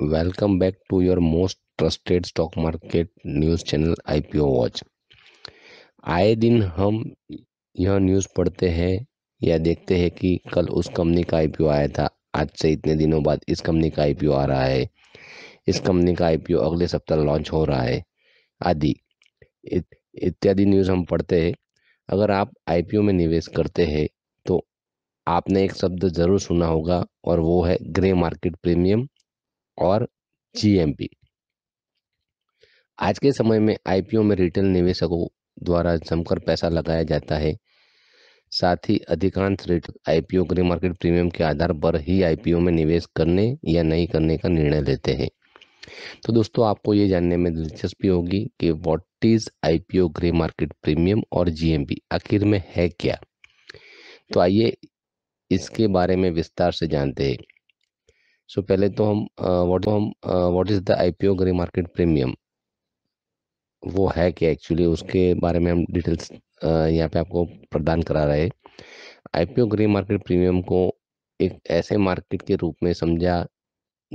welcome back to your most trusted stock market news channel IPO Watch आए दिन हम यह न्यूज़ पढ़ते हैं या देखते हैं कि कल उस कंपनी का आईपीओ आया था आज से इतने दिनों बाद इस कंपनी का आईपीओ आ रहा है इस कंपनी का आईपीओ अगले सप्ताह लॉन्च हो रहा है आदि इत्यादि न्यूज़ हम पढ़ते हैं अगर आप आईपीओ में निवेश करते हैं तो आपने एक शब्द ज़रूर सुना होगा और वो है ग्रे मार्केट प्रीमियम और जीएमपी आज के समय में आईपीओ में रिटेल निवेशकों द्वारा जमकर पैसा लगाया जाता है साथ ही अधिकांश rate IPO grey market premium के आधार पर ही आईपीओ में निवेश करने या नहीं करने का निर्णय लेते हैं तो दोस्तों आपको ये जानने में दिलचस्पी होगी कि what is IPO grey market premium और जीएमपी आखिर में है क्या तो आइए इसके बारे में विस्तार से जानते हैं सो so, पहले तो हम व्हाट हम what is the IPO grey market premium वो है क्या एक्चुअली उसके बारे में हम डिटेल्स यहाँ पे आपको प्रदान करा रहे आईपीओ ग्रे मार्केट प्रीमियम को एक ऐसे मार्केट के रूप में समझा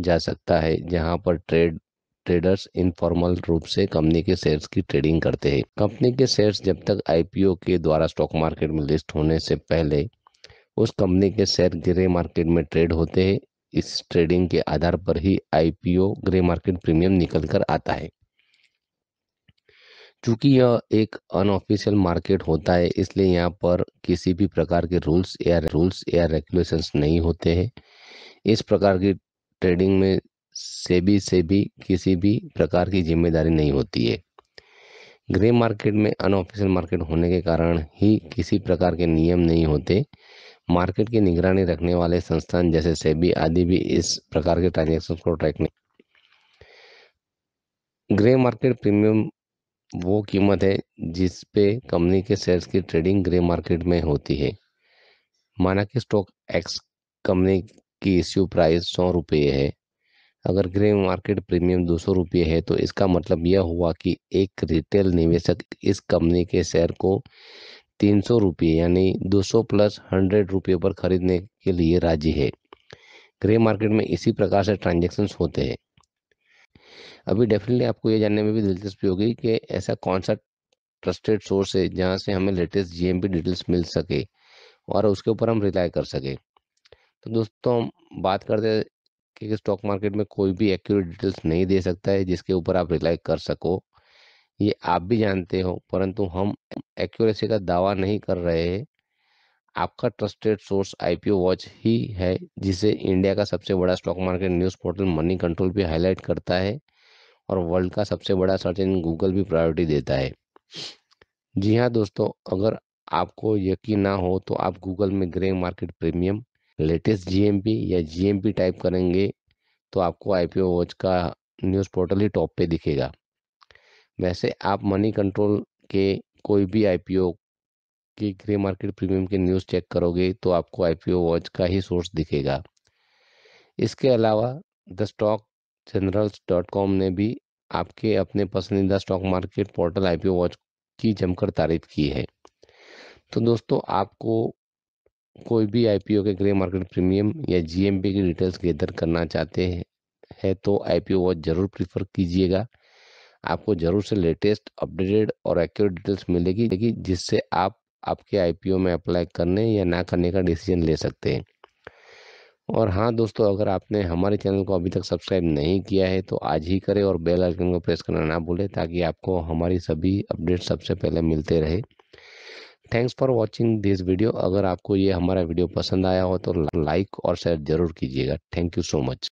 जा सकता है जहाँ पर ट्रेड ट्रेडर्स इनफॉर्मल रूप से कंपनी के शेयर्स की ट्रेडिंग करते हैं कंपनी के शेयर्स जब तक आईपीओ के द्वारा स्टॉक मार्केट में लिस्ट होने से पहले उस कंपनी के शेयर ग्रे मार्केट में ट्रेड होते हैं इस ट्रेडिंग के आधार पर ही आईपीओ ग्रे मार्केट प्रीमियम निकल कर आता है चूंकि यह एक अनऑफिशियल मार्केट होता है इसलिए यहाँ पर किसी भी प्रकार के रूल्स या रूल्स या रेगुलेशंस नहीं होते हैं इस प्रकार की ट्रेडिंग में सेबी से भी किसी भी प्रकार की जिम्मेदारी नहीं होती है ग्रे मार्केट में अनऑफिशियल मार्केट होने के कारण ही किसी प्रकार के नियम नहीं होते मार्केट की निगरानी रखने वाले संस्थान जैसे सेबी आदि भी इस प्रकार के ट्रांजेक्शन को ट्रैक नहीं ग्रे मार्केट प्रीमियम वो कीमत है जिस पे कंपनी के शेयर्स की ट्रेडिंग ग्रे मार्केट में होती है माना कि स्टॉक एक्स कंपनी की इश्यू प्राइस सौ रुपये है अगर ग्रे मार्केट प्रीमियम दो सौ रुपये है तो इसका मतलब यह हुआ कि एक रिटेल निवेशक इस कंपनी के शेयर को तीन सौ रुपये यानी दो सौ प्लस हंड्रेड रुपये पर खरीदने के लिए राजी है ग्रे मार्केट में इसी प्रकार से ट्रांजेक्शन्स होते हैं अभी डेफिनेटली आपको ये जानने में भी दिलचस्पी होगी कि ऐसा कौन सा ट्रस्टेड सोर्स है जहाँ से हमें लेटेस्ट जी डिटेल्स मिल सके और उसके ऊपर हम रिलाई कर सके तो दोस्तों हम बात करते हैं कि स्टॉक मार्केट में कोई भी एक्यूरेट डिटेल्स नहीं दे सकता है जिसके ऊपर आप रिलाई कर सको ये आप भी जानते हो परंतु हम एक्यूरेसी का दावा नहीं कर रहे हैं आपका ट्रस्टेड सोर्स आईपीओ वॉच ही है जिसे इंडिया का सबसे बड़ा stock market news portal Money Control भी हाईलाइट करता है और वर्ल्ड का सबसे बड़ा सर्च इंजन गूगल भी प्रायोरिटी देता है जी हाँ दोस्तों अगर आपको यकीन ना हो तो आप गूगल में grey market premium latest GMP या जीएमपी टाइप करेंगे तो आपको आईपीओ वॉच का न्यूज़ पोर्टल ही टॉप पे दिखेगा वैसे आप मनी कंट्रोल के कोई भी आईपीओ की ग्रे मार्केट प्रीमियम के न्यूज़ चेक करोगे तो आपको आईपीओ वॉच का ही सोर्स दिखेगा इसके अलावा the stock journals dot com ने भी आपके अपने पसंदीदा stock market portal IPO Watch की जमकर तारीफ की है तो दोस्तों आपको कोई भी आईपीओ के ग्रे मार्केट प्रीमियम या जीएमपी की डिटेल्स गैदर करना चाहते हैं है तो आईपीओ वॉच ज़रूर प्रीफर कीजिएगा आपको जरूर से लेटेस्ट अपडेटेड और एक्यूरेट डिटेल्स मिलेगी लेकिन जिससे आप आपके आईपीओ में अप्लाई करने या ना करने का डिसीजन ले सकते हैं और हाँ दोस्तों अगर आपने हमारे चैनल को अभी तक सब्सक्राइब नहीं किया है तो आज ही करें और बेल आइकन को प्रेस करना ना भूलें ताकि आपको हमारी सभी अपडेट सबसे पहले मिलते रहे thanks for watching this video अगर आपको ये हमारा वीडियो पसंद आया हो तो लाइक और शेयर जरूर कीजिएगा थैंक यू सो मच